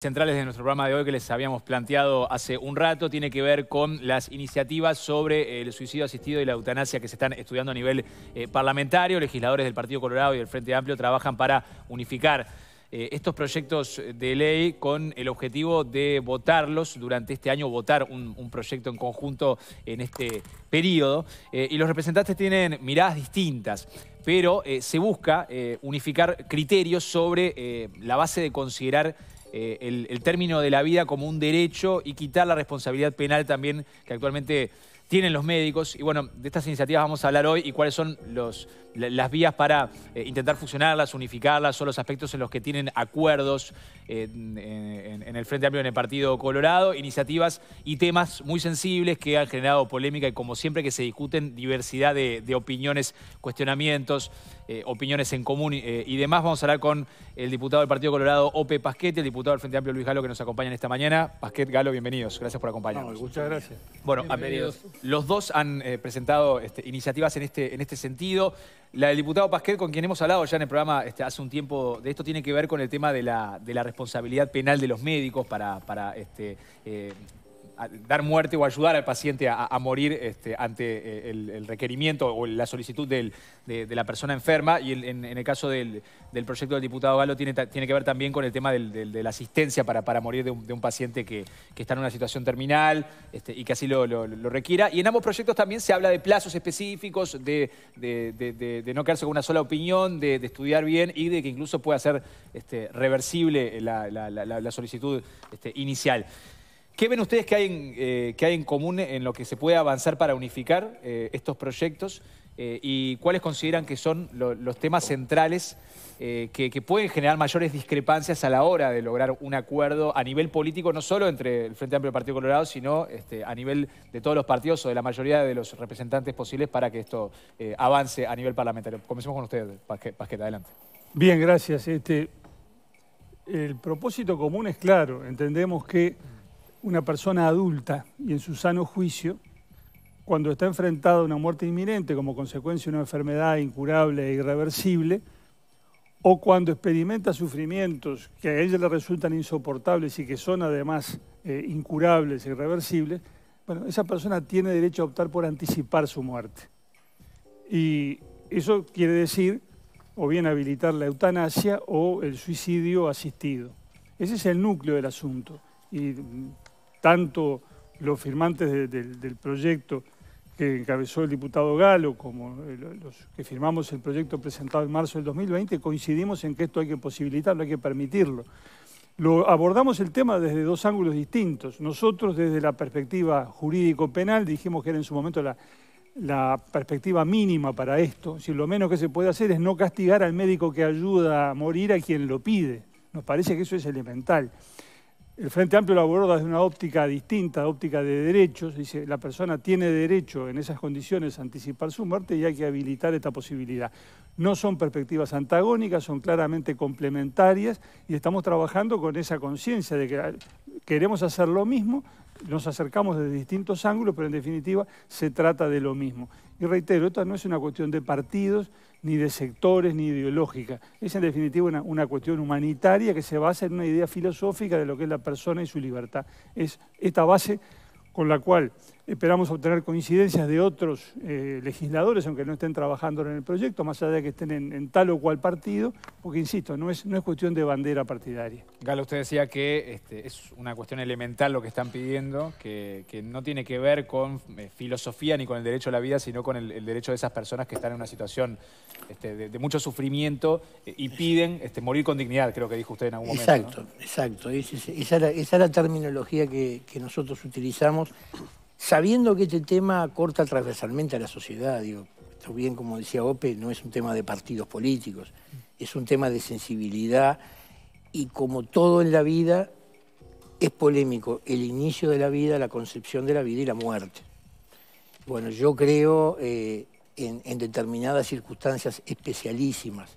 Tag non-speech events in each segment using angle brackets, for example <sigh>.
centrales de nuestro programa de hoy que les habíamos planteado hace un rato tiene que ver con las iniciativas sobre eh, el suicidio asistido y la eutanasia que se están estudiando a nivel eh, parlamentario. Legisladores del Partido Colorado y del Frente Amplio trabajan para unificar eh, estos proyectos de ley con el objetivo de votarlos durante este año, votar un, proyecto en conjunto en este periodo. y los representantes tienen miradas distintas, pero se busca unificar criterios sobre la base de considerar eh, el, el, término de la vida como un derecho y quitar la responsabilidad penal también que actualmente tienen los médicos. Y bueno, de estas iniciativas vamos a hablar hoy y cuáles son los las vías para eh, intentar fusionarlas, unificarlas, son los aspectos en los que tienen acuerdos eh, en, el Frente Amplio, en el Partido Colorado, iniciativas y temas muy sensibles que han generado polémica y como siempre que se discuten diversidad de, opiniones, cuestionamientos, eh, opiniones en común y demás. Vamos a hablar con el diputado del Partido Colorado, Ope Pasquete, el diputado del Frente Amplio, Luis Galo, que nos acompaña en esta mañana. Pasquet, Galo, bienvenidos. Gracias por acompañarnos. muchas gracias. Bueno, los dos han presentado este, iniciativas en este, en este sentido. La del diputado Pasquel, con quien hemos hablado ya en el programa este, hace un tiempo de esto, tiene que ver con el tema de la, de la responsabilidad penal de los médicos para, este, eh, dar muerte o ayudar al paciente a, morir este, ante eh, el, requerimiento o la solicitud de, la persona enferma. Y en, el caso del, proyecto del diputado Galo tiene, que ver también con el tema de la asistencia para, morir de un, paciente que, está en una situación terminal este, y que así lo, requiera. Y en ambos proyectos también se habla de plazos específicos, de, no quedarse con una sola opinión, de, estudiar bien y de que incluso pueda ser este, reversible la solicitud inicial. ¿Qué ven ustedes que hay, en, eh, que hay en común en lo que se puede avanzar para unificar eh, estos proyectos? Eh, ¿Y cuáles consideran que son los temas centrales que, pueden generar mayores discrepancias a la hora de lograr un acuerdo a nivel político, no solo entre el Frente Amplio y el Partido Colorado, sino este, a nivel de todos los partidos o de la mayoría de los representantes posibles para que esto avance a nivel parlamentario? Comencemos con ustedes, Pasqueta, adelante. Bien, gracias. Este, el propósito común es claro. Entendemos que una persona adulta y en su sano juicio, cuando está enfrentada a una muerte inminente como consecuencia de una enfermedad incurable e irreversible, o cuando experimenta sufrimientos que a ella le resultan insoportables y que son además eh, incurables e irreversibles, bueno, esa persona tiene derecho a optar por anticipar su muerte. Y eso quiere decir o bien habilitar la eutanasia o el suicidio asistido. Ese es el núcleo del asunto. Y tanto los firmantes del proyecto que encabezó el diputado Galo como eh, los que firmamos el proyecto presentado en marzo del 2020, coincidimos en que esto hay que posibilitarlo, hay que permitirlo. abordamos el tema desde dos ángulos distintos. Nosotros desde la perspectiva jurídico-penal dijimos que era en su momento la, la perspectiva mínima para esto. Si lo menos que se puede hacer es no castigar al médico que ayuda a morir a quien lo pide. Nos parece que eso es elemental. El Frente Amplio lo aborda desde una óptica distinta, óptica de derechos. Dice, la persona tiene derecho en esas condiciones a anticipar su muerte y hay que habilitar esta posibilidad. No son perspectivas antagónicas, son claramente complementarias y estamos trabajando con esa conciencia de que queremos hacer lo mismo nos acercamos desde distintos ángulos, pero en definitiva se trata de lo mismo. Y reitero, esta no es una cuestión de partidos, ni de sectores, ni ideológica. Es en definitiva una, una, cuestión humanitaria que se basa en una idea filosófica de lo que es la persona y su libertad. Es esta base con la cual Esperamos obtener coincidencias de otros eh, legisladores, aunque no estén trabajando en el proyecto, más allá de que estén en, tal o cual partido, porque, insisto, no es, cuestión de bandera partidaria. Galo, usted decía que este, es una cuestión elemental lo que están pidiendo, que, no tiene que ver con eh, filosofía ni con el derecho a la vida, sino con el, derecho de esas personas que están en una situación este, de, mucho sufrimiento eh, y piden este, morir con dignidad, creo que dijo usted en algún momento. Exacto, exacto. esa, es la, terminología que nosotros utilizamos sabiendo que este tema corta transversalmente a la sociedad, digo, bien como decía Ope, no es un tema de partidos políticos, es un tema de sensibilidad y como todo en la vida es polémico, el inicio de la vida, la concepción de la vida y la muerte. Bueno, yo creo eh, en, en, determinadas circunstancias especialísimas,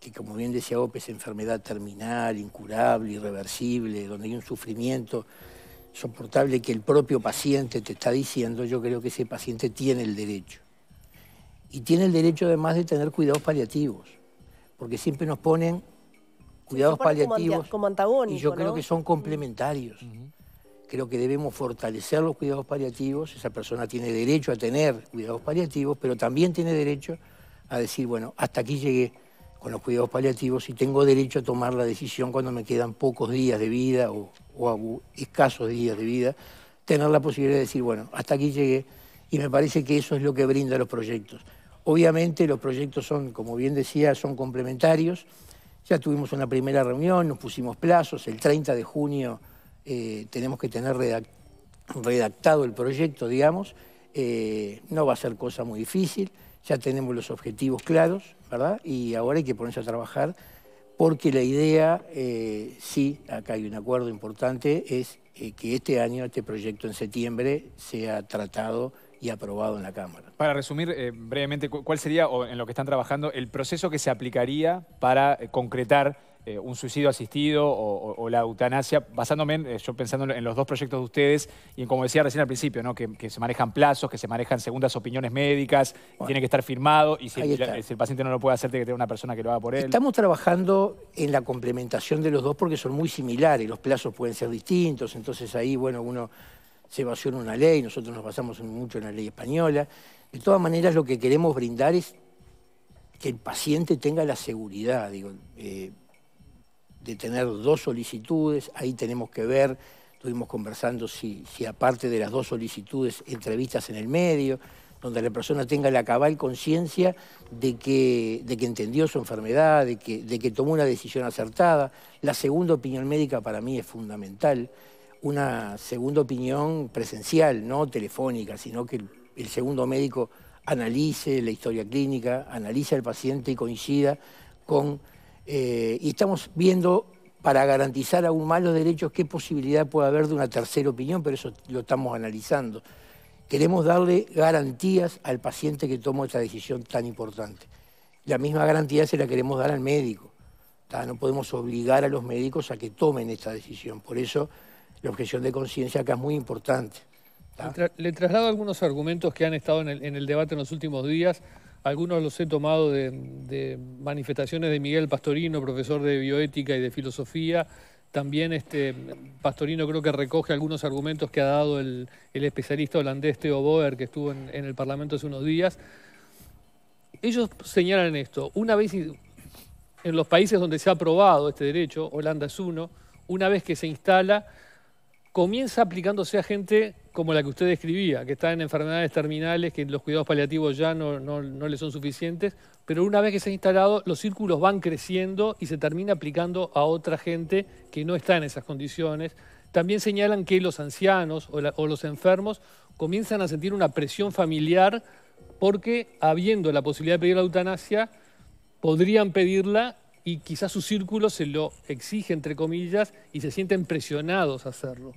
que como bien decía Ope, es enfermedad terminal, incurable, irreversible, donde hay un sufrimiento soportable que el propio paciente te está diciendo, yo creo que ese paciente tiene el derecho. Y tiene el derecho además de tener cuidados paliativos, porque siempre nos ponen cuidados paliativos como, antagónicos. Y yo creo que son complementarios. Creo que debemos fortalecer los cuidados paliativos, esa persona tiene derecho a tener cuidados paliativos, pero también tiene derecho a decir, bueno, hasta aquí llegué con los cuidados paliativos y tengo derecho a tomar la decisión cuando me quedan pocos días de vida o o a escasos días de vida, tener la posibilidad de decir, bueno, hasta aquí llegué y me parece que eso es lo que brinda los proyectos. Obviamente los proyectos son, como bien decía, son complementarios. Ya tuvimos una primera reunión, nos pusimos plazos, el 30 de junio eh, tenemos que tener redactado el proyecto, digamos. Eh, no va a ser cosa muy difícil, ya tenemos los objetivos claros, ¿verdad? Y ahora hay que ponerse a trabajar porque la idea, eh, sí, acá hay un acuerdo importante, es eh, que este año, este proyecto en septiembre, sea tratado y aprobado en la Cámara. Para resumir eh, brevemente, ¿cuál sería, o en lo que están trabajando, el proceso que se aplicaría para concretar eh, un suicidio asistido o, la eutanasia, basándome, eh, yo pensando en los dos proyectos de ustedes y en como decía recién al principio, ¿no? que, se manejan plazos, que se manejan segundas opiniones médicas, tiene que estar firmado y si el, paciente no lo puede hacer, tiene que tenga una persona que lo haga por él. Estamos trabajando en la complementación de los dos porque son muy similares, los plazos pueden ser distintos, entonces ahí, bueno, uno se basó en una ley, nosotros nos basamos mucho en la ley española. De todas maneras, lo que queremos brindar es que el paciente tenga la seguridad, digo, eh, de tener dos solicitudes, ahí tenemos que ver, estuvimos conversando si, aparte de las dos solicitudes, entrevistas en el medio, donde la persona tenga la cabal conciencia de que, de que entendió su enfermedad, de que, de que tomó una decisión acertada. La segunda opinión médica para mí es fundamental, una segunda opinión presencial, no telefónica, sino que el segundo médico analice la historia clínica, analice al paciente y coincida con eh, y estamos viendo para garantizar aún más los derechos qué posibilidad puede haber de una tercera opinión, pero eso lo estamos analizando. Queremos darle garantías al paciente que toma esta decisión tan importante. La misma garantía se la queremos dar al médico. No podemos obligar a los médicos a que tomen esta decisión. Por eso la objeción de conciencia acá es muy importante. Le, traslado algunos argumentos que han estado en el debate en los últimos días algunos los he tomado de, manifestaciones de Miguel Pastorino, profesor de bioética y de filosofía. También este Pastorino creo que recoge algunos argumentos que ha dado el, especialista holandés Theo Boer, que estuvo en, en el Parlamento hace unos días. Ellos señalan esto. Una vez en los países donde se ha aprobado este derecho, Holanda es uno, una vez que se instala, comienza aplicándose a gente como la que usted describía, que está en enfermedades terminales, que los cuidados paliativos ya no, le son suficientes, pero una vez que se ha instalado, los círculos van creciendo y se termina aplicando a otra gente que no está en esas condiciones. También señalan que los ancianos o los enfermos comienzan a sentir una presión familiar porque, habiendo la posibilidad de pedir la eutanasia, podrían pedirla y quizás su círculo se lo exige, entre comillas, y se sienten presionados a hacerlo.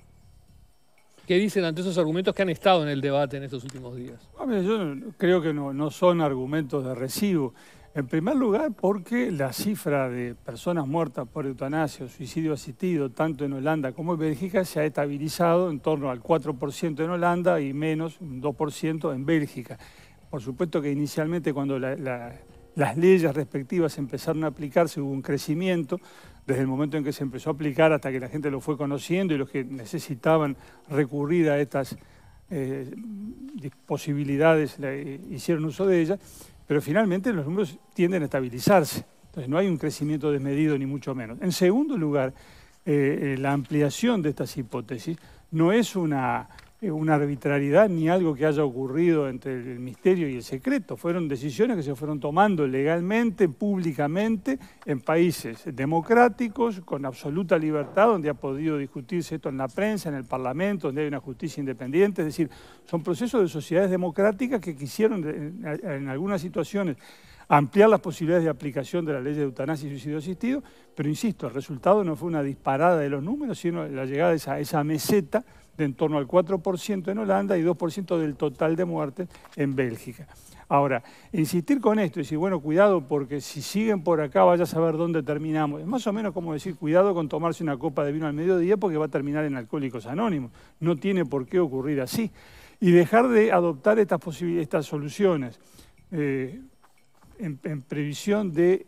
¿Qué dicen ante esos argumentos que han estado en el debate en estos últimos días? Ah, yo creo que no, son argumentos de recibo. En primer lugar, porque la cifra de personas muertas por eutanasia o suicidio asistido, tanto en Holanda como en Bélgica, se ha estabilizado en torno al 4% en Holanda y menos un 2% en Bélgica. Por supuesto que inicialmente cuando la las leyes respectivas empezaron a aplicarse, hubo un crecimiento desde el momento en que se empezó a aplicar hasta que la gente lo fue conociendo y los que necesitaban recurrir a estas eh, posibilidades hicieron uso de ellas, pero finalmente los números tienden a estabilizarse. Entonces no hay un crecimiento desmedido ni mucho menos. En segundo lugar, eh, eh, la ampliación de estas hipótesis no es una eh, una arbitrariedad ni algo que haya ocurrido entre el misterio y el secreto. Fueron decisiones que se fueron tomando legalmente, públicamente, en países democráticos, con absoluta libertad, donde ha podido discutirse esto en la prensa, en el Parlamento, donde hay una justicia independiente. Es decir, son procesos de sociedades democráticas que quisieron en algunas situaciones ampliar las posibilidades de aplicación de la ley de eutanasia y suicidio asistido, pero insisto, el resultado no fue una disparada de los números, sino la llegada a esa, esa meseta de en torno al 4% en Holanda y 2% del total de muertes en Bélgica. Ahora, insistir con esto y decir, bueno, cuidado porque si siguen por acá vaya a saber dónde terminamos. Es más o menos como decir, cuidado con tomarse una copa de vino al mediodía porque va a terminar en Alcohólicos Anónimos. No tiene por qué ocurrir así. Y dejar de adoptar estas, estas soluciones eh, en previsión de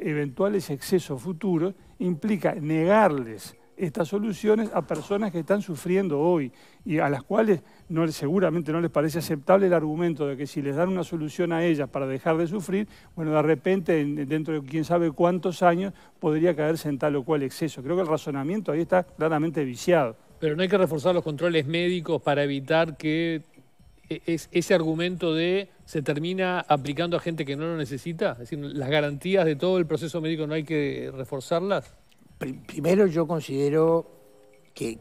eventuales excesos futuros implica negarles estas soluciones a personas que están sufriendo hoy y a las cuales no, seguramente no les parece aceptable el argumento de que si les dan una solución a ellas para dejar de sufrir, bueno, de repente dentro de quién sabe cuántos años podría caerse en tal o cual exceso. Creo que el razonamiento ahí está claramente viciado. Pero no hay que reforzar los controles médicos para evitar que e, ese argumento de se termina aplicando a gente que no lo necesita. Es decir, las garantías de todo el proceso médico no hay que reforzarlas primero yo considero que,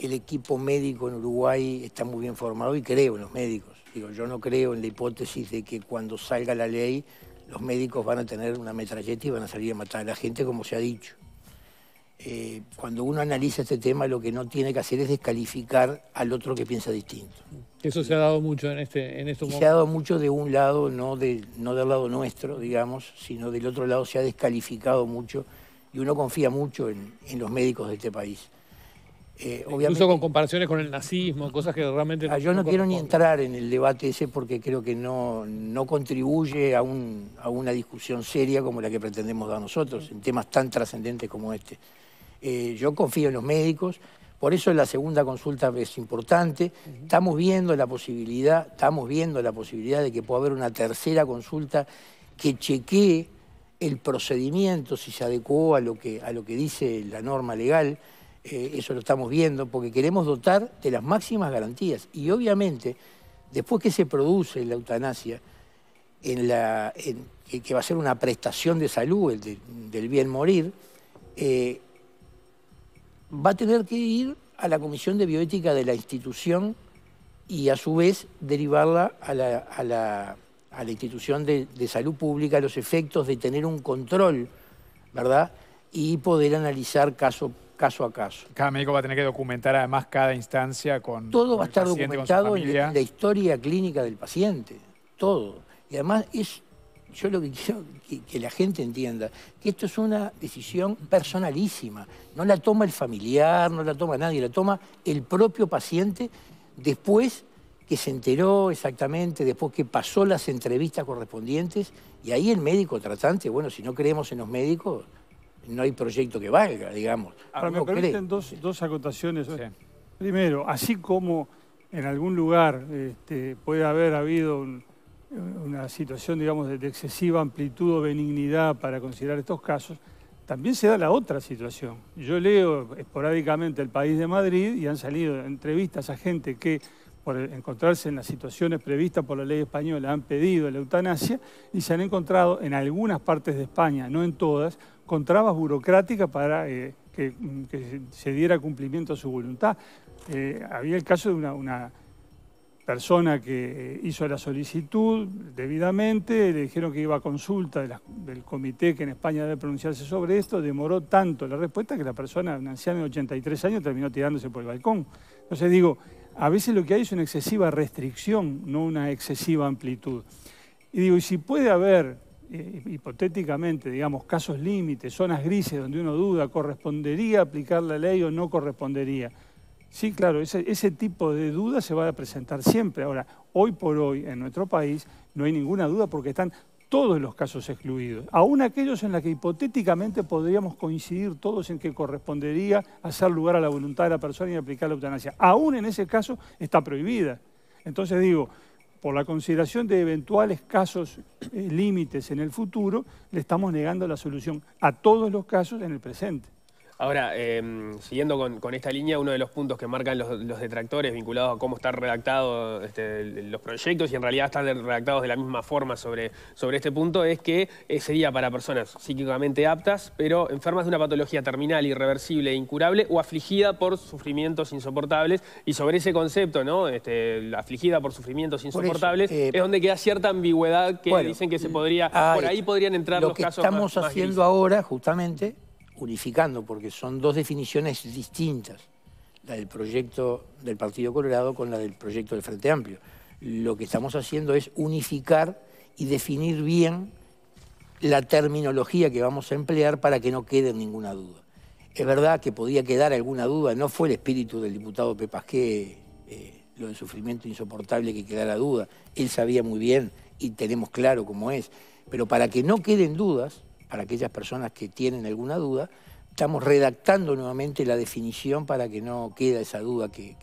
el, equipo médico en Uruguay está muy bien formado y creo en los médicos. Digo, yo no creo en la hipótesis de que cuando salga la ley los médicos van a tener una metralleta y van a salir a matar a la gente como se ha dicho. Eh, cuando uno analiza este tema lo que no tiene que hacer es descalificar al otro que piensa distinto. Eso se ha dado mucho en, este, en este Se ha dado mucho de un lado, no del lado nuestro, digamos, sino del otro lado se ha descalificado mucho y uno confía mucho en, los médicos de este país. Eh, Incluso con comparaciones con el nazismo, cosas que realmente... Ah, yo no, quiero ni entrar en el debate ese porque creo que no, no contribuye a, una discusión seria como la que pretendemos dar nosotros, en temas tan trascendentes como este. Eh, yo confío en los médicos, por eso la segunda consulta es importante. Estamos viendo la posibilidad, estamos viendo la posibilidad de que pueda haber una tercera consulta que chequee el procedimiento, si se adecuó a lo que, a lo que dice la norma legal, eh, eso lo estamos viendo, porque queremos dotar de las máximas garantías. Y obviamente, después que se produce la eutanasia, en que, va a ser una prestación de salud, el del bien morir, eh, va a tener que ir a la Comisión de Bioética de la institución y a su vez derivarla a la a la institución de, salud pública los efectos de tener un control, ¿verdad? Y poder analizar caso, a caso. Cada médico va a tener que documentar además cada instancia con. Todo va a estar documentado en la, historia clínica del paciente, todo. Y además es. Yo lo que <laughs> quiero que, que la gente entienda, que esto es una decisión personalísima. No la toma el familiar, no la toma nadie, la toma el propio paciente después que se enteró exactamente, después que pasó las entrevistas correspondientes, y ahí el médico tratante, bueno, si no creemos en los médicos, no hay proyecto que valga, digamos. Ahora, me permiten dos, acotaciones. Primero, así como en algún lugar este, puede haber habido una situación, digamos, de excesiva amplitud o benignidad para considerar estos casos, también se da la otra situación. Yo leo esporádicamente El País de Madrid y han salido entrevistas a gente que por encontrarse en las situaciones previstas por la ley española, han pedido la eutanasia y se han encontrado en algunas partes de España, no en todas, con trabas burocráticas para eh, mm, que, se diera cumplimiento a su voluntad. Eh, había el caso de una, persona que eh, hizo la solicitud debidamente, le dijeron que iba a consulta del comité que en España debe pronunciarse sobre esto, demoró tanto la respuesta que la persona, una anciana de 83 años, terminó tirándose por el balcón. Entonces digo, a veces lo que hay es una excesiva restricción, no una excesiva amplitud. Y digo, y si puede haber, eh, hipotéticamente, digamos, casos límites, zonas grises donde uno duda, ¿correspondería aplicar la ley o no correspondería? Sí, claro, ese, ese, tipo de duda se va a presentar siempre. Ahora, hoy por hoy en nuestro país no hay ninguna duda porque están todos los casos excluidos, aún aquellos en los que hipotéticamente podríamos coincidir todos en que correspondería hacer lugar a la voluntad de la persona y aplicar la eutanasia. Aún en ese caso está prohibida. Entonces digo, por la consideración de eventuales casos eh, límites en el futuro, le estamos negando la solución a todos los casos en el presente. Ahora, em, siguiendo con, esta línea, uno de los puntos que marcan los, detractores vinculados a cómo están redactados este, los proyectos y en realidad están redactados de la misma forma sobre, este punto es que sería para personas psíquicamente aptas, pero enfermas de una patología terminal, irreversible, e incurable o afligida por sufrimientos insoportables. Y sobre ese concepto, ¿no? Este, afligida por sufrimientos insoportables, eh, es donde queda cierta ambigüedad que dicen que se mm, podría, ah, por ahí podrían entrar los casos Estamos haciendo ahora, justamente unificando, porque son dos definiciones distintas, la del proyecto del Partido Colorado con la del proyecto del Frente Amplio. Lo que estamos haciendo es unificar y definir bien la terminología que vamos a emplear para que no quede ninguna duda. Es verdad que podía quedar alguna duda, no fue el espíritu del diputado Pepasqué eh, lo del sufrimiento insoportable que quedara duda, él sabía muy bien y tenemos claro cómo es, pero para que no queden dudas, para aquellas personas que tienen alguna duda, estamos redactando nuevamente la definición para que no quede esa duda que,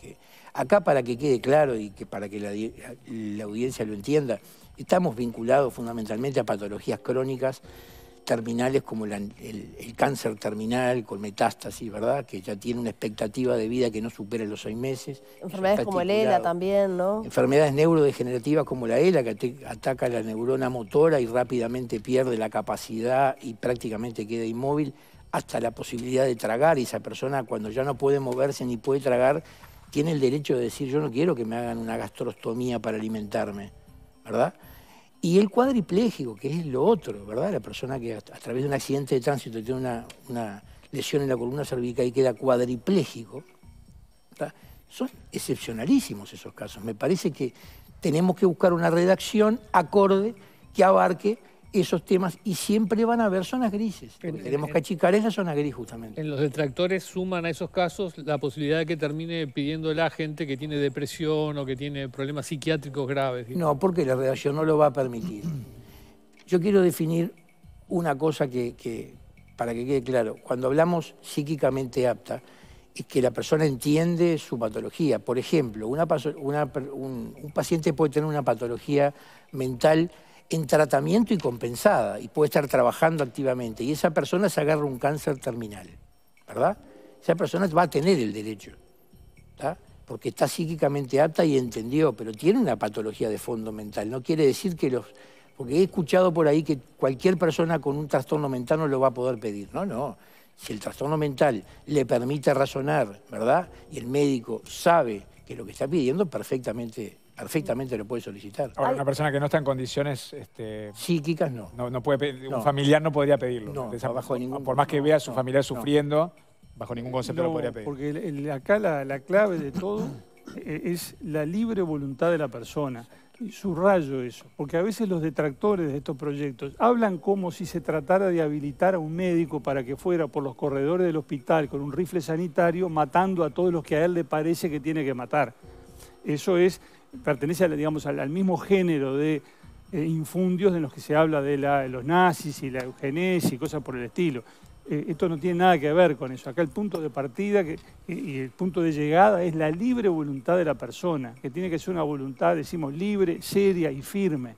acá para que quede claro y que para que la audiencia lo entienda, estamos vinculados fundamentalmente a patologías crónicas terminales como el, cáncer terminal con metástasis, ¿verdad? Que ya tiene una expectativa de vida que no supera los seis meses. Enfermedades como el ELA e también, ¿no? Enfermedades neurodegenerativas como la ELA, que ataca la neurona motora y rápidamente pierde la capacidad y prácticamente queda inmóvil, hasta la posibilidad de tragar. Y esa persona, cuando ya no puede moverse ni puede tragar, tiene el derecho de decir: Yo no quiero que me hagan una gastrostomía para alimentarme, ¿verdad? Y el cuadripléjico, que es lo otro, ¿verdad? La persona que a, través de un accidente de tránsito tiene una, lesión en la columna cervical y queda cuadripléjico. Son excepcionalísimos esos casos. Me parece que tenemos que buscar una redacción acorde que abarque esos temas y siempre van a haber zonas grises. Tenemos que achicar esa zona gris justamente. En los detractores suman a esos casos la posibilidad de que termine pidiendo la gente que tiene depresión o que tiene problemas psiquiátricos graves. No, porque la redacción no lo va a permitir. <clears throat> Yo quiero definir una cosa que, para que quede claro, cuando hablamos psíquicamente apta, es que la persona entiende su patología. Por ejemplo, un paciente puede tener una patología mental en tratamiento y compensada y puede estar trabajando activamente y esa persona se agarra un cáncer terminal, ¿verdad? Esa persona va a tener el derecho, ¿verdad? porque está psíquicamente apta y entendió, pero tiene una patología de fondo mental. No quiere decir que los... Porque he escuchado por ahí que cualquier persona con un trastorno mental no lo va a poder pedir. No, no. Si el trastorno mental le permite razonar, ¿verdad? Y el médico sabe que lo que está pidiendo perfectamente perfectamente lo puede solicitar. Ahora, una persona que no está en condiciones... Este, Psíquicas no. no, puede, un familiar no podría pedirlo. por, más que vea a su familiar sufriendo, bajo ningún concepto lo podría pedir. Porque acá la, la clave de todo e-, es la libre voluntad de la persona. Y subrayo eso, porque a veces los detractores de estos proyectos hablan como si se tratara de habilitar a un médico para que fuera por los corredores del hospital con un rifle sanitario matando a todos los que a él le parece que tiene que matar. Eso es pertenece digamos, al, mismo género de eh, infundios de los que se habla de, los nazis y la eugenesia y cosas por el estilo. Eh, esto no tiene nada que ver con eso. Acá el punto de partida y el punto de llegada es la libre voluntad de la persona, que tiene que ser una voluntad, decimos, libre, seria y firme.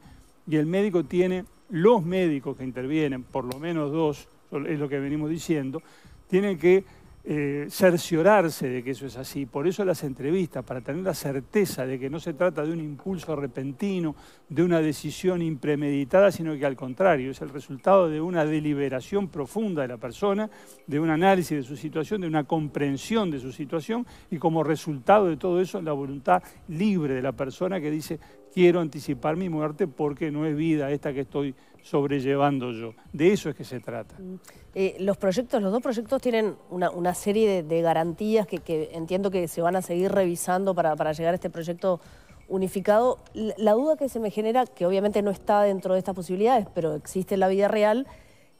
Y el médico tiene, los médicos que intervienen, por lo menos dos, es lo que venimos diciendo, tienen que eh, cerciorarse de que eso es así. Por eso las entrevistas, para tener la certeza de que no se trata de un impulso repentino, de una decisión impremeditada, sino que al contrario, es el resultado de una deliberación profunda de la persona, de un análisis de su situación, de una comprensión de su situación y como resultado de todo eso la voluntad libre de la persona que dice quiero anticipar mi muerte porque no es vida esta que estoy sobrellevando yo. De eso es que se trata. Mm. Eh, los proyectos, los dos proyectos tienen una, serie de, garantías que, entiendo que se van a seguir revisando para, llegar a este proyecto unificado. La, duda que se me genera, que obviamente no está dentro de estas posibilidades, pero existe en la vida real,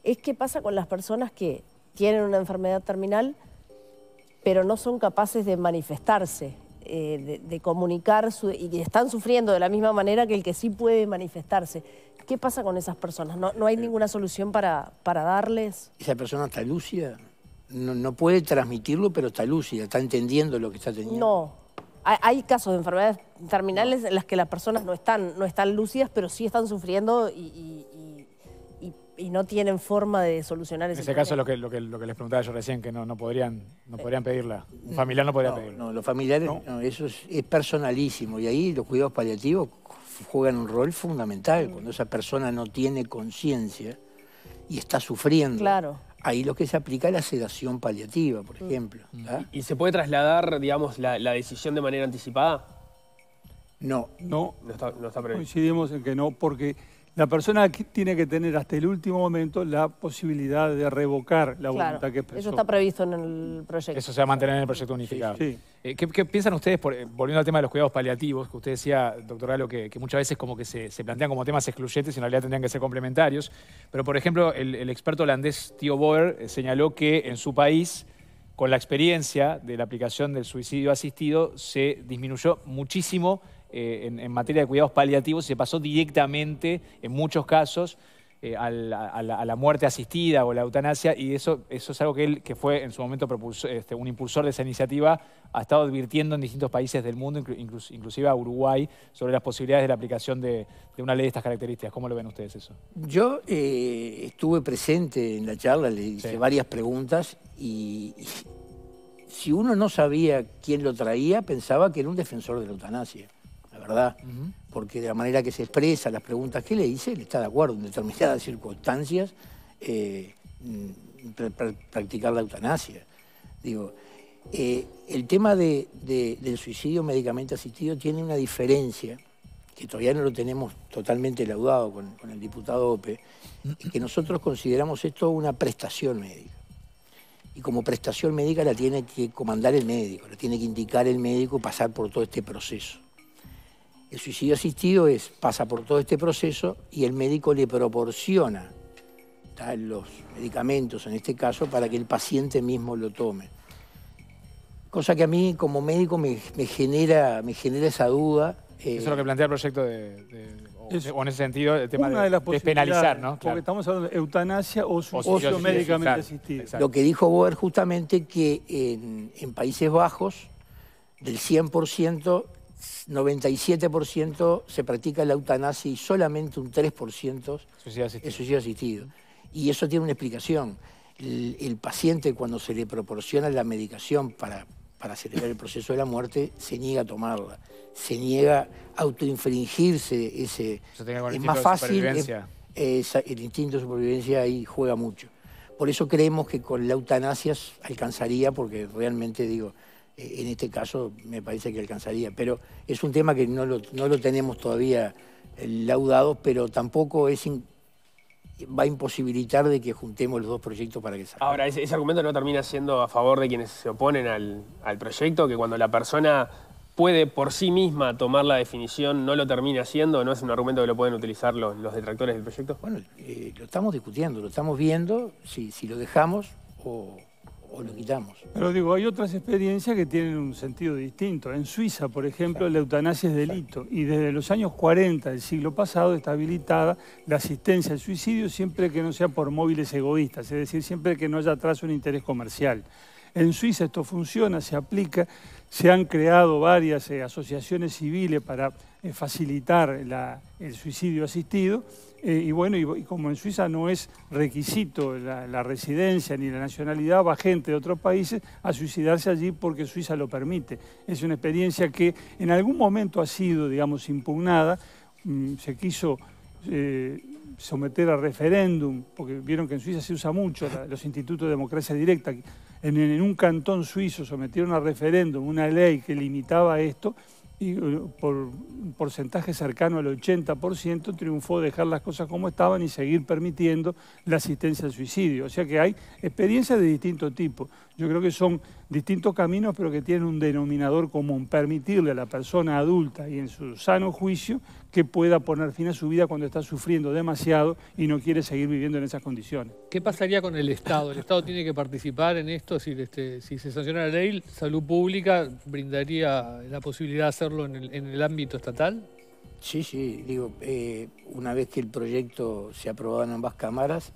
es qué pasa con las personas que tienen una enfermedad terminal, pero no son capaces de manifestarse, eh, de, comunicar su, y están sufriendo de la misma manera que el que sí puede manifestarse. ¿Qué pasa con esas personas? ¿No, no hay ninguna solución para, para darles? Esa persona está lúcida. No, puede transmitirlo, pero está lúcida, está entendiendo lo que está teniendo. No. Hay, casos de enfermedades terminales en las que las personas no están, no están lúcidas, pero sí están sufriendo y y no tienen forma de solucionar ese En ese caso, lo que, lo, que, les preguntaba yo recién, que no, no, podrían, no podrían pedirla. Un familiar no podría no, pedirla. No, los familiares, eso es, personalísimo. Y ahí los cuidados paliativos juegan un rol fundamental. Cuando esa persona no tiene conciencia y está sufriendo. Claro. Ahí lo que se aplica es la sedación paliativa, por mm. ejemplo. Mm. ¿ah? ¿Y, se puede trasladar, digamos, la, decisión de manera anticipada? No. No, no está previsto. Coincidimos en que no, porque la persona tiene que tener hasta el último momento la posibilidad de revocar la voluntad que expresó. Eso está previsto en el proyecto. Eso se va a mantener en el proyecto unificado. Eh, ¿qué, piensan ustedes, eh, volviendo al tema de los cuidados paliativos, que usted decía, doctor Galo, que, muchas veces como que se, plantean como temas excluyentes y en realidad tendrían que ser complementarios, pero por ejemplo el, experto holandés Tío Boer eh, señaló que en su país con la experiencia de la aplicación del suicidio asistido se disminuyó muchísimo eh, en, materia de cuidados paliativos se pasó directamente, en muchos casos, eh, a, la, muerte asistida o la eutanasia, y eso, es algo que él, que fue en su momento este, un impulsor de esa iniciativa, ha estado advirtiendo en distintos países del mundo, inclusive a Uruguay, sobre las posibilidades de la aplicación de, una ley de estas características. ¿Cómo lo ven ustedes eso? Yo eh, estuve presente en la charla, le hice varias preguntas y si uno no sabía quién lo traía, pensaba que era un defensor de la eutanasia. Porque de la manera que se expresa, las preguntas que le hice, Le está de acuerdo en determinadas circunstancias eh, mm, practicar la eutanasia. Digo, eh, el tema del suicidio médicamente asistido tiene una diferencia que todavía no lo tenemos totalmente laudado con, el diputado Ope, que nosotros consideramos esto una prestación médica. Y como prestación médica la tiene que comandar el médico, la tiene que indicar el médico pasar por todo este proceso. El suicidio asistido es, pasa por todo este proceso y el médico le proporciona los medicamentos, en este caso, para que el paciente mismo lo tome. Cosa que a mí como médico me, genera, me genera esa duda. Eh. Eso es lo que plantea el proyecto de, o, en ese sentido el tema de, ¿no? Porque estamos hablando de eutanasia o suicidio médicamente asistido. Lo que dijo Boer justamente que en Países Bajos del 100% 97% se practica la eutanasia y solamente un 3% suicidio es suicidio asistido. Y eso tiene una explicación. El, paciente cuando se le proporciona la medicación para, para acelerar el proceso de la muerte, se niega a tomarla, se niega a autoinfringirse ese... Es más fácil, el instinto de supervivencia ahí juega mucho. Por eso creemos que con la eutanasia alcanzaría, porque realmente digo, en este caso me parece que alcanzaría. Pero es un tema que no lo, tenemos todavía eh, laudado, pero tampoco es va a imposibilitar de que juntemos los dos proyectos para que salga. Ahora, ese, argumento no termina siendo a favor de quienes se oponen al, proyecto, que cuando la persona puede por sí misma tomar la definición, no lo termina haciendo, no es un argumento que lo pueden utilizar los, detractores del proyecto? Bueno, eh, lo estamos discutiendo, lo estamos viendo, si lo dejamos o o lo quitamos. Pero digo, hay otras experiencias que tienen un sentido distinto. En Suiza, por ejemplo, la eutanasia es delito y desde los años 40 del siglo pasado está habilitada la asistencia al suicidio siempre que no sea por móviles egoístas, es decir, siempre que no haya atrás un interés comercial. En Suiza esto funciona, se aplica, se han creado varias eh, asociaciones civiles para eh, facilitar el suicidio asistido. Eh, y bueno, y, como en Suiza no es requisito la, residencia ni la nacionalidad, va gente de otros países a suicidarse allí porque Suiza lo permite. Es una experiencia que en algún momento ha sido, digamos, impugnada. Mm, se quiso eh, someter a referéndum, porque vieron que en Suiza se usa mucho los institutos de democracia directa. en un cantón suizo sometieron a referéndum una ley que limitaba esto y eh, por un porcentaje cercano al 80% triunfó dejar las cosas como estaban y seguir permitiendo la asistencia al suicidio. O sea que hay experiencias de distinto tipo. Yo creo que son distintos caminos, pero que tienen un denominador común, permitirle a la persona adulta y en su sano juicio que pueda poner fin a su vida cuando está sufriendo demasiado y no quiere seguir viviendo en esas condiciones. ¿Qué pasaría con el Estado? ¿El Estado tiene que participar en esto? Si, este, se sanciona la ley, ¿Salud Pública brindaría la posibilidad de hacerlo en el, ámbito estatal? Sí, sí, digo, eh, una vez que el proyecto se ha aprobado en ambas cámaras,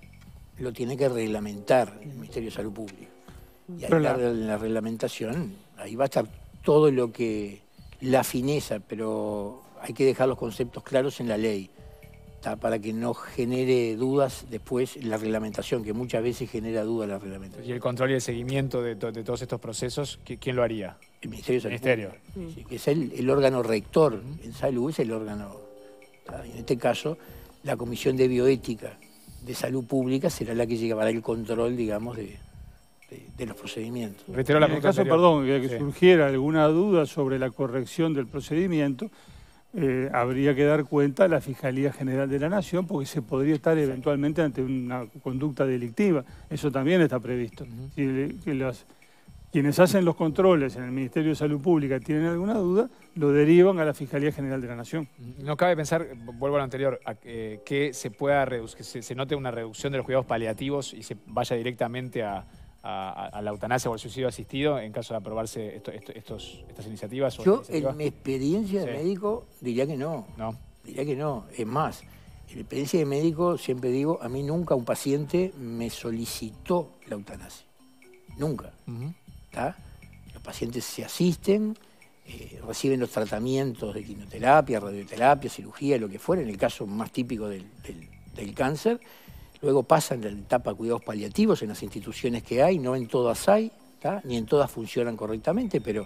lo tiene que reglamentar el Ministerio de Salud Pública. Y ahí la, reglamentación, ahí va a estar todo lo que, la fineza, pero hay que dejar los conceptos claros en la ley, para que no genere dudas después la reglamentación, que muchas veces genera dudas la reglamentación. ¿Y el control y el seguimiento de, todos estos procesos, quién lo haría? El Ministerio de Salud. Ministerio. que es el, órgano rector en salud, es el órgano, en este caso, la Comisión de Bioética de Salud Pública será la que para el control, digamos, de, este, de, los procedimientos. en el caso, perdón, que, surgiera alguna duda sobre la corrección del procedimiento, eh, habría que dar cuenta a la Fiscalía General de la Nación porque se podría estar eventualmente ante una conducta delictiva. Eso también está previsto. que quienes hacen los controles en el Ministerio de Salud Pública tienen alguna duda, lo derivan a la Fiscalía General de la Nación. No cabe pensar, vuelvo a lo anterior, eh, que se pueda que se note una reducción de los cuidados paliativos y se vaya directamente a, a, la eutanasia o al suicidio asistido en caso de aprobarse estas iniciativas? Yo, en mi experiencia de médico, diría que no. No. Diría que no. Es más, en mi experiencia de médico, siempre digo, a mí nunca un paciente me solicitó la eutanasia. Nunca. Los pacientes se asisten, eh, reciben los tratamientos de quimioterapia, radioterapia, cirugía, lo que fuera, en el caso más típico del, del cáncer, Luego pasan la etapa de cuidados paliativos en las instituciones que hay, no en todas hay, ni en todas funcionan correctamente, pero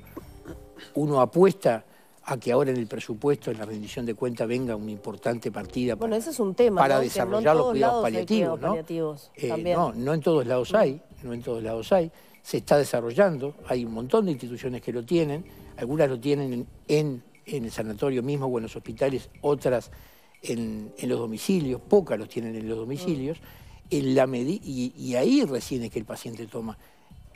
uno apuesta a que ahora en el presupuesto, en la rendición de cuenta, venga una importante partida para, desarrollar los cuidados paliativos. Eh, ¿no? no, en todos lados hay, no en todos lados hay. Se está desarrollando, hay un montón de instituciones que lo tienen, algunas lo tienen en, en el sanatorio mismo o en los hospitales, otras en, los domicilios, pocas los tienen en los domicilios, en la y, y ahí recién es que el paciente toma.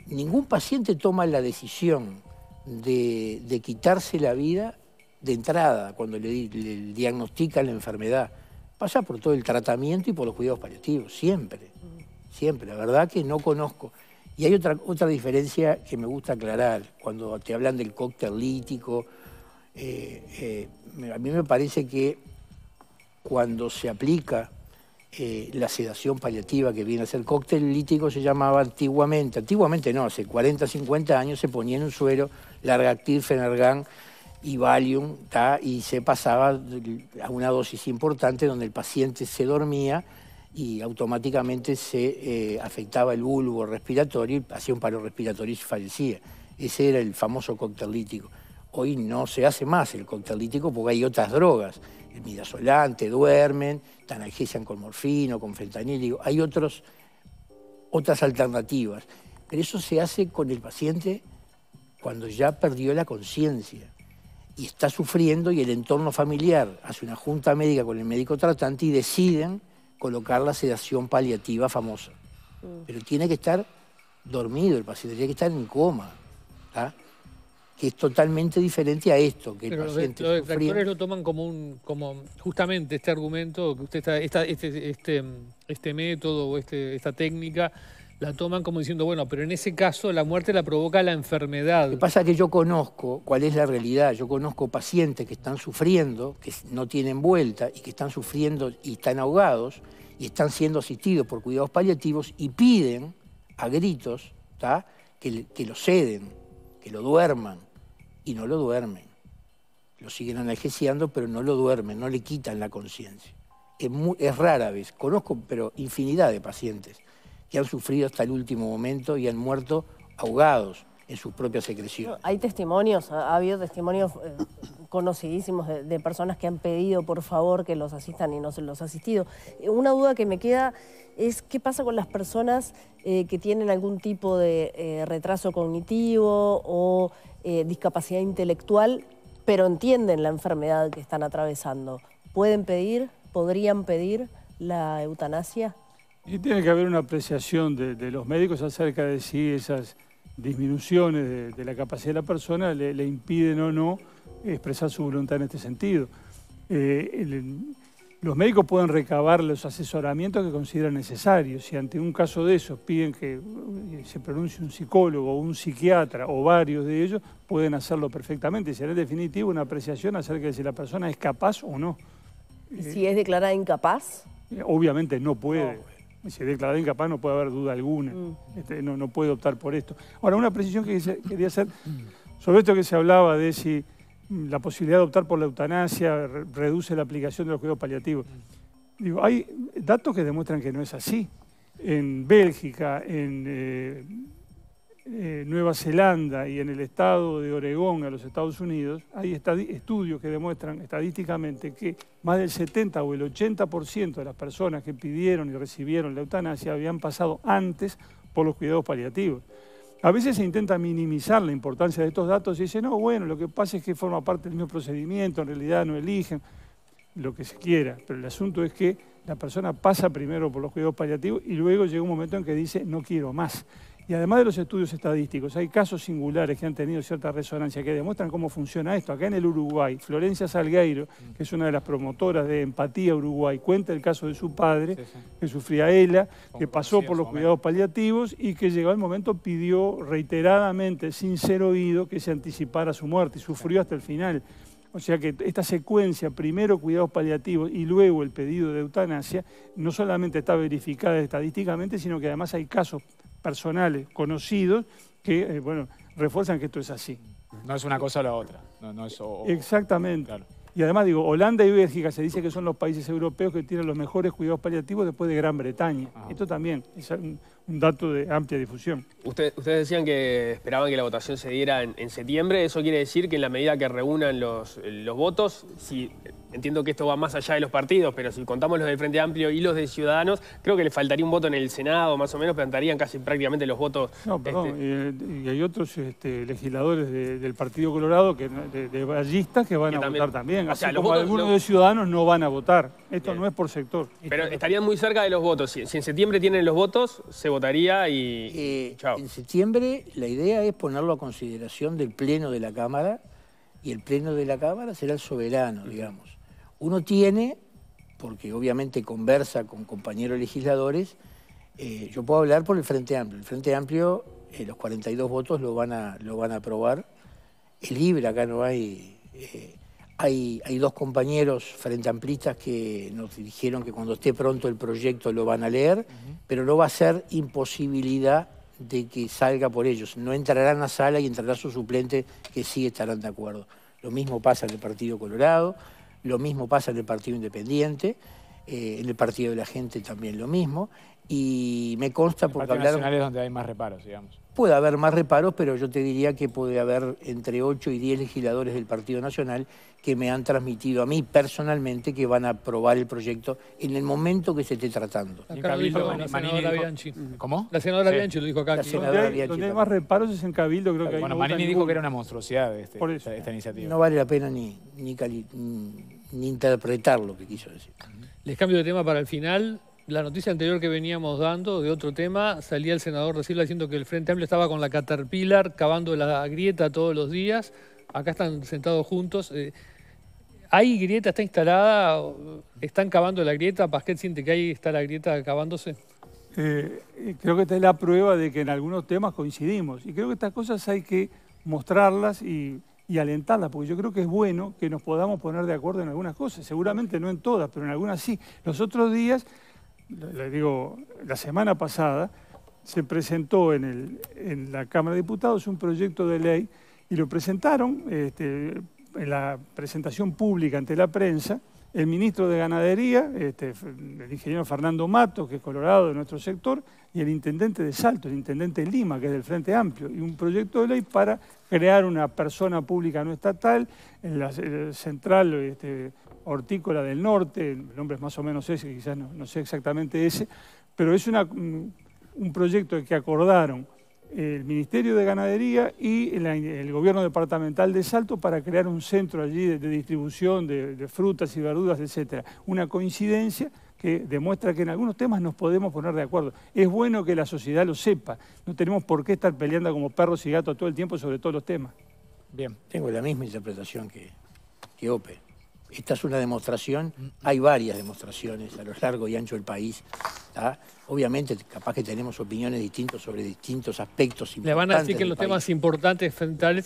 Ningún paciente toma la decisión de, quitarse la vida de entrada, cuando le, diagnostican la enfermedad. Pasa por todo el tratamiento y por los cuidados paliativos, siempre, siempre. La verdad que no conozco. Y hay otra, otra diferencia que me gusta aclarar, cuando te hablan del cóctel lítico, eh, eh, a mí me parece que cuando se aplica eh, la sedación paliativa que viene a ser cóctel lítico se llamaba antiguamente, antiguamente no, hace 40, 50 años se ponía en un suero largactil, fenergan y valium y se pasaba a una dosis importante donde el paciente se dormía y automáticamente se eh, afectaba el bulbo respiratorio, hacía un paro respiratorio y fallecía. Ese era el famoso cóctel lítico. Hoy no se hace más el contralítico porque hay otras drogas. El midasolante, duermen, te con morfino, con fentanil. hay otros, otras alternativas. Pero eso se hace con el paciente cuando ya perdió la conciencia y está sufriendo y el entorno familiar hace una junta médica con el médico tratante y deciden colocar la sedación paliativa famosa. Mm. Pero tiene que estar dormido el paciente, tiene que estar en coma que es totalmente diferente a esto que el paciente los, detractores lo toman como un como justamente este argumento que usted está, este, este, este método o este, esta técnica la toman como diciendo, bueno, pero en ese caso la muerte la provoca la enfermedad. Lo que pasa es que yo conozco cuál es la realidad, yo conozco pacientes que están sufriendo, que no tienen vuelta y que están sufriendo y están ahogados y están siendo asistidos por cuidados paliativos y piden a gritos Que, que lo ceden, que lo duerman y no lo duermen. Lo siguen analgesiando, pero no lo duermen, no le quitan la conciencia. Es, es rara vez, conozco, pero infinidad de pacientes que han sufrido hasta el último momento y han muerto ahogados en sus propias secreciones. Hay testimonios, ha, habido testimonios eh, conocidísimos de, personas que han pedido por favor que los asistan y no se los ha asistido. Eh, una duda que me queda es qué pasa con las personas eh, que tienen algún tipo de retraso cognitivo o discapacidad intelectual, pero entienden la enfermedad que están atravesando. ¿Pueden pedir, podrían pedir la eutanasia? Y tiene que haber una apreciación de los médicos acerca de si esas disminuciones de, la capacidad de la persona le, impiden o no expresar su voluntad en este sentido. Eh, los médicos pueden recabar los asesoramientos que consideran necesarios. Si ante un caso de esos piden que eh, se pronuncie un psicólogo o un psiquiatra o varios de ellos, pueden hacerlo perfectamente. Será en definitiva una apreciación acerca de si la persona es capaz o no. ¿Y eh, si es declarada incapaz? Obviamente no puede. Si declarado incapaz, no puede haber duda alguna. Mm. Este, no, no, puede optar por esto. Ahora, una precisión que quería hacer sobre esto que se hablaba de si mm, la posibilidad de optar por la eutanasia reduce la aplicación de los cuidados paliativos. Digo, hay datos que demuestran que no es así. En Bélgica, en eh, eh, Nueva Zelanda y en el estado de Oregón, a los Estados Unidos, hay estudios que demuestran estadísticamente que más del 70 o el 80% de las personas que pidieron y recibieron la eutanasia habían pasado antes por los cuidados paliativos. A veces se intenta minimizar la importancia de estos datos y dice, no, bueno, lo que pasa es que forma parte del mismo procedimiento, en realidad no eligen lo que se quiera, pero el asunto es que la persona pasa primero por los cuidados paliativos y luego llega un momento en que dice, no quiero más. Y además de los estudios estadísticos, hay casos singulares que han tenido cierta resonancia que demuestran cómo funciona esto. Acá en el Uruguay, Florencia Salgueiro, mm. que es una de las promotoras de Empatía Uruguay, cuenta el caso de su padre, que sufría ELA, que pasó por los cuidados paliativos y que llegó el momento pidió reiteradamente, sin ser oído, que se anticipara su muerte y sufrió hasta el final. O sea que esta secuencia, primero cuidados paliativos y luego el pedido de eutanasia, no solamente está verificada estadísticamente, sino que además hay casos personales, conocidos, que eh, bueno, refuerzan que esto es así. No es una cosa o la otra. Exactamente. Y además digo, Holanda y Bélgica se dice que son los países europeos que tienen los mejores cuidados paliativos después de Gran Bretaña. Esto también es un dato de amplia difusión. ustedes decían que esperaban que la votación se diera en, septiembre. Eso quiere decir que en la medida que reúnan los, votos, si, entiendo que esto va más allá de los partidos, pero si contamos los del Frente Amplio y los de Ciudadanos, creo que le faltaría un voto en el Senado, más o menos, plantarían casi prácticamente los votos. No, este, perdón, y, hay otros este, legisladores del Partido Colorado, que, de, ballistas, que van a votar también. O sea, algunos de Ciudadanos no van a votar. Esto no es por sector. Pero estarían muy cerca de los votos. Si, en septiembre tienen los votos, se votaría y, eh, En septiembre la idea es ponerlo a consideración del Pleno de la Cámara y el Pleno de la Cámara será el soberano, digamos. Uno tiene, porque obviamente conversa con compañeros legisladores, eh, yo puedo hablar por el Frente Amplio. El Frente Amplio, eh, los 42 votos lo van a, lo van a aprobar. El libre, acá no hay... Hay, dos compañeros frente amplistas que nos dijeron que cuando esté pronto el proyecto lo van a leer, pero no va a ser imposibilidad de que salga por ellos. No entrarán a sala y entrará su suplente que sí estarán de acuerdo. Lo mismo pasa en el Partido Colorado, lo mismo pasa en el Partido Independiente, eh, en el Partido de la Gente también lo mismo. Y me consta porque hablaron... donde hay más reparos, digamos. Puede haber más reparos, pero yo te diría que puede haber entre 8 y 10 legisladores del Partido Nacional que me han transmitido a mí personalmente que van a aprobar el proyecto en el momento que se esté tratando. la senadora Bianchi. Mm. ¿Cómo? La senadora Bianchi lo dijo acá. La senadora Bianchi, donde más reparos es en Cabildo, creo que Bueno, Marini Manini dijo que era una monstruosidad este, esta, iniciativa. No vale la pena ni, ni, ni interpretar lo que quiso decir. Les cambio de tema para el final la noticia anterior que veníamos dando de otro tema, salía el senador de diciendo que el Frente Amplio estaba con la Caterpillar cavando la grieta todos los días. Acá están sentados juntos. Eh, ¿Hay grieta? ¿Está instalada? ¿Están cavando la grieta? ¿Pasquet siente que ahí está la grieta cavándose? Eh, creo que esta es la prueba de que en algunos temas coincidimos. Y creo que estas cosas hay que mostrarlas y alentarlas, porque yo creo que es bueno que nos podamos poner de acuerdo en algunas cosas. Seguramente no en todas, pero en algunas sí. Los otros días le digo, la semana pasada se presentó en, el, en, la Cámara de Diputados un proyecto de ley y lo presentaron este, en la presentación pública ante la prensa el ministro de Ganadería, este, el ingeniero Fernando Matos, que es colorado de nuestro sector, y el intendente de Salto, el intendente Lima, que es del Frente Amplio, y un proyecto de ley para crear una persona pública no estatal, en la eh, central este, hortícola del norte, el nombre es más o menos ese, quizás no, sé exactamente ese, pero es una, mm, un proyecto que acordaron el Ministerio de Ganadería y el, Gobierno Departamental de Salto para crear un centro allí de, distribución de, frutas y verduras, etc. Una coincidencia que demuestra que en algunos temas nos podemos poner de acuerdo. Es bueno que la sociedad lo sepa. No tenemos por qué estar peleando como perros y gatos todo el tiempo sobre todos los temas. Bien, tengo la misma interpretación que, que OPE. Esta es una demostración, mm, mm. hay varias demostraciones a lo largo y ancho del país. ¿ah? Obviamente, capaz que tenemos opiniones distintas sobre distintos aspectos importantes. Le van a decir que los temas importantes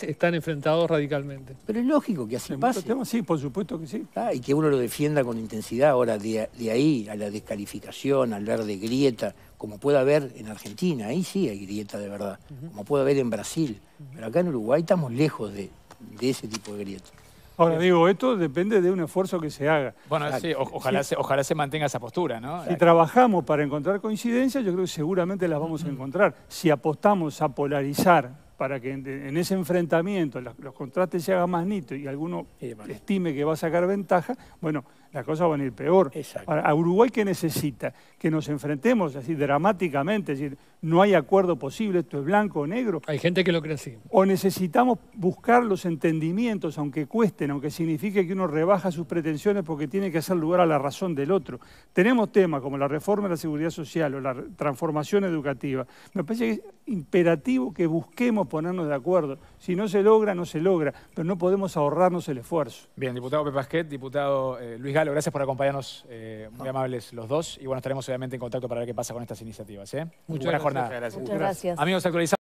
están enfrentados radicalmente. Pero es lógico que así pase. sí, por supuesto que sí. ¿Ah? Y que uno lo defienda con intensidad. Ahora, de, ahí a la descalificación, al ver de grieta, como puede haber en Argentina, ahí sí hay grieta de verdad, como puede haber en Brasil. Pero acá en Uruguay estamos lejos de, de ese tipo de grieta. Ahora digo, esto depende de un esfuerzo que se haga. Bueno, sí, ojalá, Se, ojalá se mantenga esa postura, ¿no? Si trabajamos para encontrar coincidencias, yo creo que seguramente las vamos a encontrar. Si apostamos a polarizar para que en, ese enfrentamiento los, contrastes se hagan más nítidos y alguno estime que va a sacar ventaja, bueno, las cosas van a ir peor. ¿A Uruguay qué necesita? Que nos enfrentemos así dramáticamente, es decir, no hay acuerdo posible, esto es blanco o negro. Hay gente que lo cree así. O necesitamos buscar los entendimientos, aunque cuesten, aunque signifique que uno rebaja sus pretensiones porque tiene que hacer lugar a la razón del otro. Tenemos temas como la reforma de la seguridad social o la transformación educativa. Me parece que es imperativo que busquemos ponernos de acuerdo. Si no se logra, no se logra, pero no podemos ahorrarnos el esfuerzo. Bien, diputado Pepasquet, diputado eh, Luis gracias por acompañarnos, eh, muy amables los dos. Y bueno, estaremos obviamente en contacto para ver qué pasa con estas iniciativas. ¿eh? Muchas Buena gracias. jornada. Muchas gracias. Amigos actualizamos.